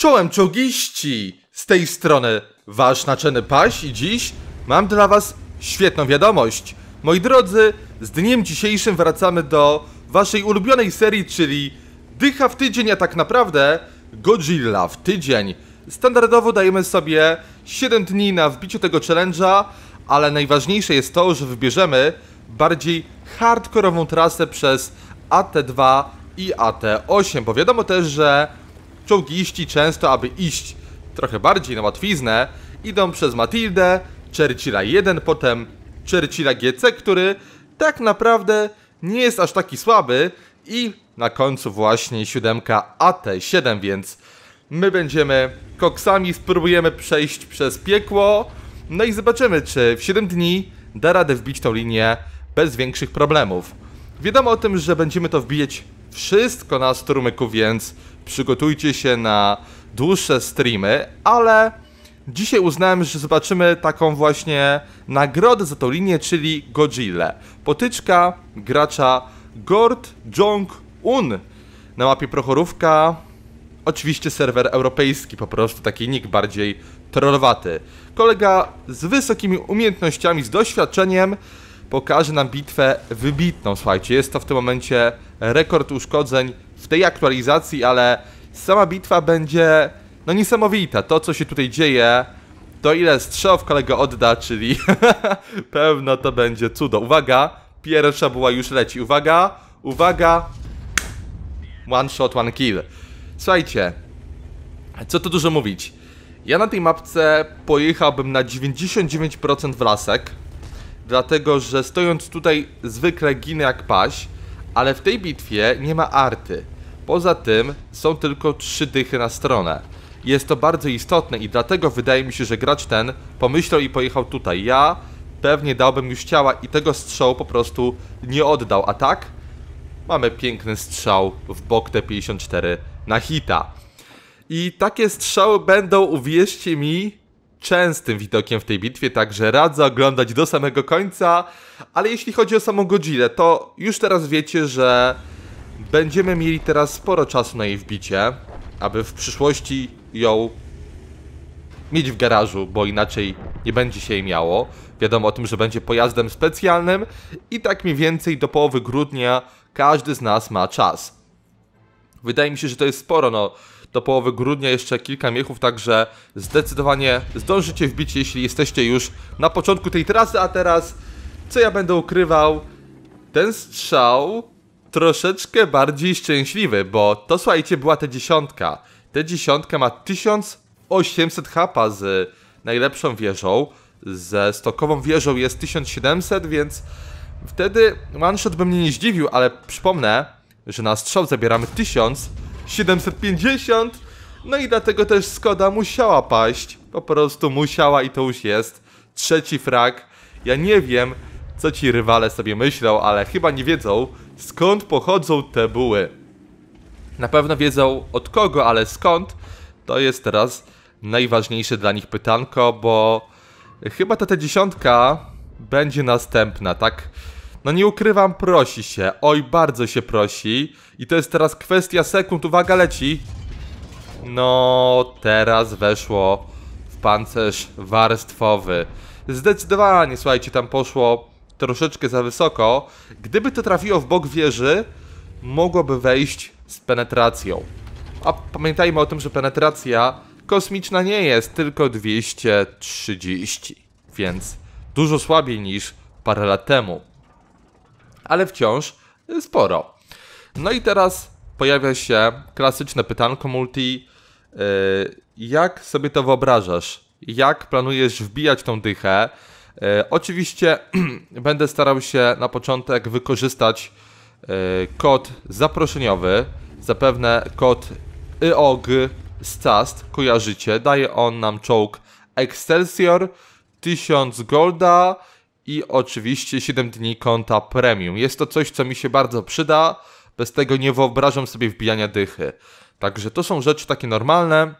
Czołem czołgiści! Z tej strony wasz naczyny paś i dziś mam dla was świetną wiadomość. Moi drodzy, z dniem dzisiejszym wracamy do waszej ulubionej serii, czyli Dycha w tydzień, a tak naprawdę Godzilla w tydzień. Standardowo dajemy sobie 7 dni na wbiciu tego challenge'a, ale najważniejsze jest to, że wybierzemy bardziej hardkorową trasę przez AT2 i AT8, bo wiadomo też, że Czołgiści często, aby iść trochę bardziej na łatwiznę, idą przez Matildę, Churchilla 1, potem Churchilla GC, który tak naprawdę nie jest aż taki słaby i na końcu właśnie siódemka AT7, więc my będziemy koksami, spróbujemy przejść przez piekło, no i zobaczymy, czy w 7 dni da radę wbić tą linię bez większych problemów. Wiadomo o tym, że będziemy to wbijać wszystko na strumyku, więc przygotujcie się na dłuższe streamy, ale dzisiaj uznałem, że zobaczymy taką właśnie nagrodę za tą linię, czyli Godzilla. Potyczka gracza Gord Jong-un na mapie Prochorówka. Oczywiście serwer europejski, po prostu taki nick bardziej trollowaty. Kolega z wysokimi umiejętnościami, z doświadczeniem, pokaże nam bitwę wybitną, słuchajcie. Jest to w tym momencie rekord uszkodzeń w tej aktualizacji, ale sama bitwa będzie no niesamowita. To, co się tutaj dzieje, to ile strzałów kolega odda, czyli pewno to będzie cudo. Uwaga, pierwsza była już leci. Uwaga, uwaga, one shot, one kill. Słuchajcie, co tu dużo mówić. Ja na tej mapce pojechałbym na 99% w lasek, dlatego że stojąc tutaj zwykle ginę jak paś, ale w tej bitwie nie ma arty. Poza tym są tylko trzy dychy na stronę. Jest to bardzo istotne i dlatego wydaje mi się, że gracz ten pomyślał i pojechał tutaj. Ja pewnie dałbym już ciała i tego strzału po prostu nie oddał, a tak? Mamy piękny strzał w bok T54 na hita. I takie strzały będą, uwierzcie mi, częstym widokiem w tej bitwie, także radzę oglądać do samego końca. Ale jeśli chodzi o samą Godzilla, to już teraz wiecie, że będziemy mieli teraz sporo czasu na jej wbicie, aby w przyszłości ją mieć w garażu, bo inaczej nie będzie się jej miało. Wiadomo o tym, że będzie pojazdem specjalnym i tak mniej więcej do połowy grudnia każdy z nas ma czas. Wydaje mi się, że to jest sporo, no do połowy grudnia jeszcze kilka miechów, także zdecydowanie zdążycie wbić, jeśli jesteście już na początku tej trasy, a teraz, co ja będę ukrywał, ten strzał troszeczkę bardziej szczęśliwy, bo to słuchajcie, była ta dziesiątka. Ta dziesiątka ma 1800 hapa z najlepszą wieżą, ze stokową wieżą jest 1700, więc wtedy one shot by mnie nie zdziwił, ale przypomnę, że na strzał zabieramy 1000 750. No i dlatego też Skoda musiała paść. Po prostu musiała i to już jest. Trzeci frag. Ja nie wiem, co ci rywale sobie myślą, ale chyba nie wiedzą, skąd pochodzą te buły. Na pewno wiedzą od kogo, ale skąd, to jest teraz najważniejsze dla nich pytanko, bo chyba ta T10 będzie następna, tak? No nie ukrywam, prosi się. Oj, bardzo się prosi. I to jest teraz kwestia sekund. Uwaga, leci. No, teraz weszło w pancerz warstwowy. Zdecydowanie, słuchajcie, tam poszło troszeczkę za wysoko. Gdyby to trafiło w bok wieży, mogłoby wejść z penetracją. A pamiętajmy o tym, że penetracja kosmiczna nie jest, tylko 230. Więc dużo słabiej niż parę lat temu ale wciąż sporo. No i teraz pojawia się klasyczne pytanko multi. Y, jak sobie to wyobrażasz? Jak planujesz wbijać tą dychę? Y, oczywiście będę starał się na początek wykorzystać y, kod zaproszeniowy, zapewne kod YOG z CAST, kojarzycie, daje on nam czołg Excelsior, 1000 golda, i oczywiście 7 dni konta premium. Jest to coś, co mi się bardzo przyda. Bez tego nie wyobrażam sobie wbijania dychy. Także to są rzeczy takie normalne.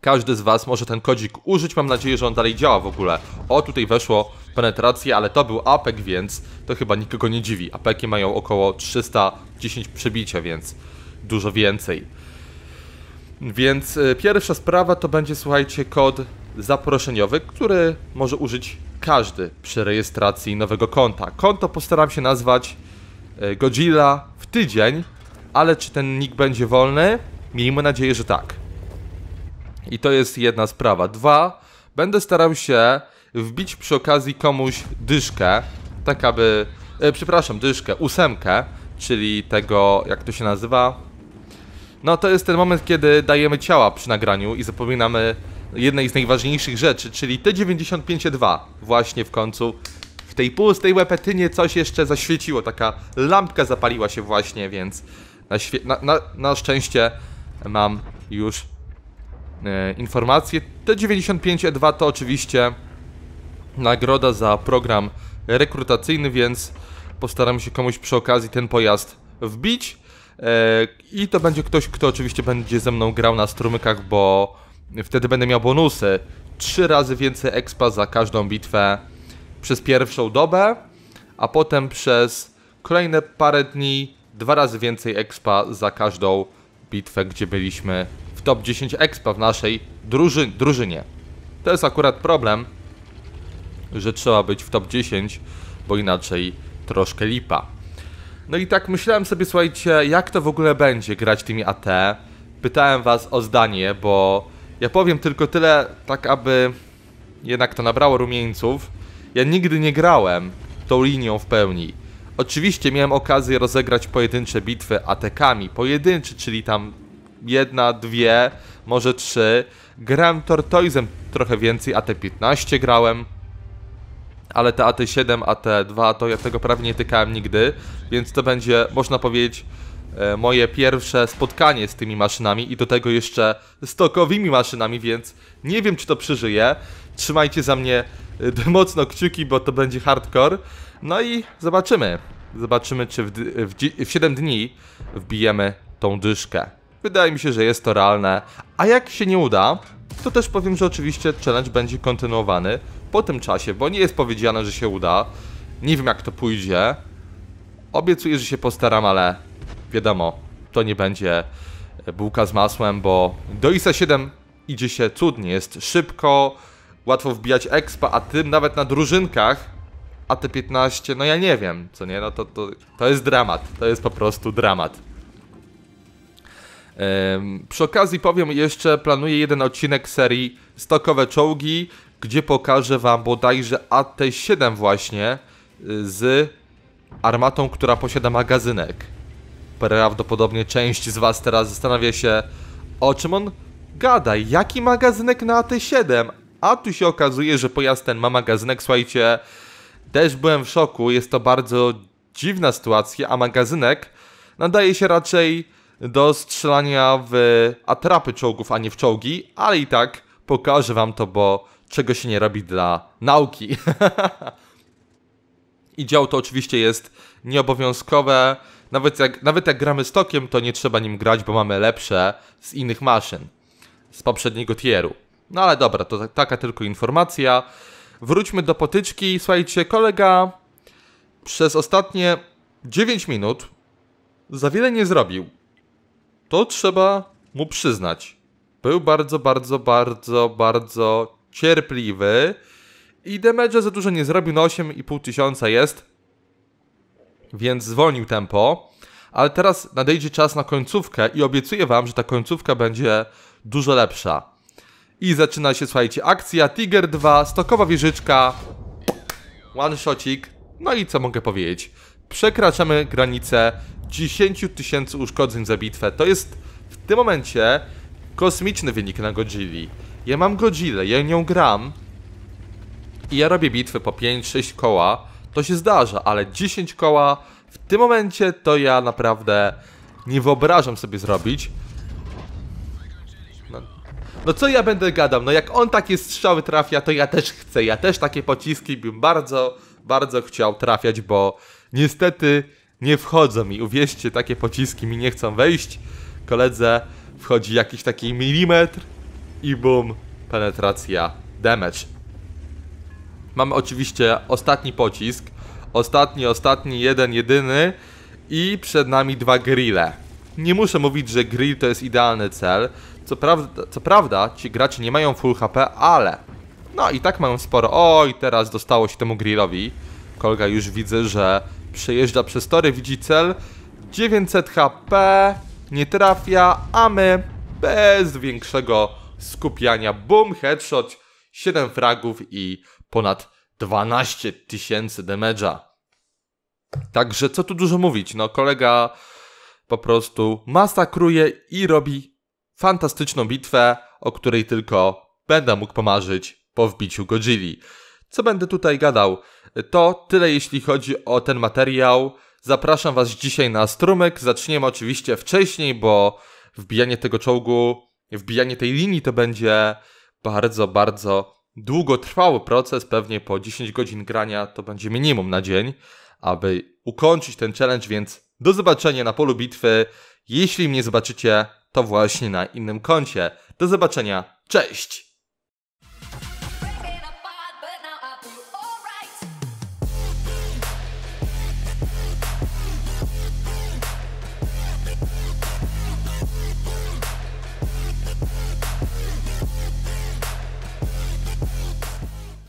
Każdy z Was może ten kodzik użyć. Mam nadzieję, że on dalej działa w ogóle. O, tutaj weszło penetrację, ale to był APEK, więc to chyba nikogo nie dziwi. APEKi mają około 310 przebicia, więc dużo więcej. Więc y, pierwsza sprawa to będzie, słuchajcie, kod zaproszeniowy, który może użyć każdy przy rejestracji nowego konta. Konto postaram się nazwać e, Godzilla w tydzień, ale czy ten nick będzie wolny? Miejmy nadzieję, że tak. I to jest jedna sprawa. Dwa, będę starał się wbić przy okazji komuś dyszkę, tak aby, e, przepraszam, dyszkę, ósemkę, czyli tego, jak to się nazywa? No to jest ten moment, kiedy dajemy ciała przy nagraniu i zapominamy jednej z najważniejszych rzeczy, czyli T95-2 właśnie w końcu w tej pustej łepetynie coś jeszcze zaświeciło, taka lampka zapaliła się właśnie, więc na, na, na, na szczęście mam już e, informację. T95-2 to oczywiście nagroda za program rekrutacyjny, więc postaram się komuś przy okazji ten pojazd wbić. E, I to będzie ktoś, kto oczywiście będzie ze mną grał na strumykach, bo Wtedy będę miał bonusy. Trzy razy więcej expa za każdą bitwę przez pierwszą dobę, a potem przez kolejne parę dni dwa razy więcej expa za każdą bitwę, gdzie byliśmy w top 10 expa w naszej druży drużynie. To jest akurat problem, że trzeba być w top 10, bo inaczej troszkę lipa. No i tak myślałem sobie, słuchajcie, jak to w ogóle będzie grać tymi AT. Pytałem was o zdanie, bo ja powiem tylko tyle, tak aby jednak to nabrało rumieńców. Ja nigdy nie grałem tą linią w pełni. Oczywiście miałem okazję rozegrać pojedyncze bitwy atekami. pojedyncze, czyli tam jedna, dwie, może trzy. Grałem Tortoisem trochę więcej, AT-15 grałem. Ale te AT-7, AT-2 to ja tego prawie nie tykałem nigdy, więc to będzie, można powiedzieć, E, moje pierwsze spotkanie z tymi maszynami i do tego jeszcze stokowymi maszynami, więc nie wiem czy to przeżyję. Trzymajcie za mnie e, mocno kciuki, bo to będzie hardcore. No i zobaczymy. Zobaczymy, czy w, w, w 7 dni wbijemy tą dyszkę. Wydaje mi się, że jest to realne. A jak się nie uda, to też powiem, że oczywiście challenge będzie kontynuowany po tym czasie, bo nie jest powiedziane, że się uda. Nie wiem, jak to pójdzie. Obiecuję, że się postaram, ale wiadomo, to nie będzie e, bułka z masłem, bo do ISA 7 idzie się cudnie, jest szybko, łatwo wbijać expa, a tym nawet na drużynkach AT-15, no ja nie wiem, co nie, no to, to, to jest dramat, to jest po prostu dramat. Ym, przy okazji powiem jeszcze, planuję jeden odcinek serii Stokowe Czołgi, gdzie pokażę wam bodajże AT-7 właśnie y, z armatą, która posiada magazynek. Prawdopodobnie część z was teraz zastanawia się, o czym on gada, jaki magazynek na AT7? A tu się okazuje, że pojazd ten ma magazynek, słuchajcie, też byłem w szoku, jest to bardzo dziwna sytuacja, a magazynek nadaje się raczej do strzelania w atrapy czołgów, a nie w czołgi, ale i tak pokażę wam to, bo czego się nie robi dla nauki. I dział to oczywiście jest nieobowiązkowe, nawet jak, nawet jak gramy stokiem, to nie trzeba nim grać, bo mamy lepsze z innych maszyn, z poprzedniego tieru. No ale dobra, to taka tylko informacja. Wróćmy do potyczki. Słuchajcie, kolega przez ostatnie 9 minut za wiele nie zrobił. To trzeba mu przyznać. Był bardzo, bardzo, bardzo, bardzo cierpliwy i damage'a za dużo nie zrobił. Na no 8,5 tysiąca jest więc zwolnił tempo. Ale teraz nadejdzie czas na końcówkę i obiecuję Wam, że ta końcówka będzie dużo lepsza. I zaczyna się, słuchajcie, akcja Tiger 2, stokowa wieżyczka, one shotik. No i co mogę powiedzieć? Przekraczamy granicę 10 tysięcy uszkodzeń za bitwę. To jest w tym momencie kosmiczny wynik na Godzilla. Ja mam Godzillę, ja nią gram i ja robię bitwy po 5-6 koła to się zdarza, ale 10 koła w tym momencie to ja naprawdę nie wyobrażam sobie zrobić. No, no co ja będę gadał? No jak on takie strzały trafia, to ja też chcę. Ja też takie pociski bym bardzo, bardzo chciał trafiać, bo niestety nie wchodzą mi. Uwierzcie, takie pociski mi nie chcą wejść. Koledze wchodzi jakiś taki milimetr i bum, penetracja, damage. Mamy oczywiście ostatni pocisk. Ostatni, ostatni, jeden, jedyny. I przed nami dwa grille. Nie muszę mówić, że grill to jest idealny cel. Co prawda, co prawda ci gracze nie mają full HP, ale... No i tak mają sporo. Oj, teraz dostało się temu grillowi. Kolga już widzę, że przejeżdża przez tory, widzi cel. 900 HP, nie trafia, a my bez większego skupiania. Boom, headshot. 7 fragów i ponad 12 tysięcy damage'a. Także co tu dużo mówić, no kolega po prostu masakruje i robi fantastyczną bitwę, o której tylko będę mógł pomarzyć po wbiciu Godzilli. Co będę tutaj gadał? To tyle jeśli chodzi o ten materiał. Zapraszam Was dzisiaj na strumyk. Zaczniemy oczywiście wcześniej, bo wbijanie tego czołgu, wbijanie tej linii to będzie bardzo, bardzo długotrwały proces, pewnie po 10 godzin grania to będzie minimum na dzień, aby ukończyć ten challenge, więc do zobaczenia na polu bitwy. Jeśli mnie zobaczycie, to właśnie na innym koncie. Do zobaczenia, cześć!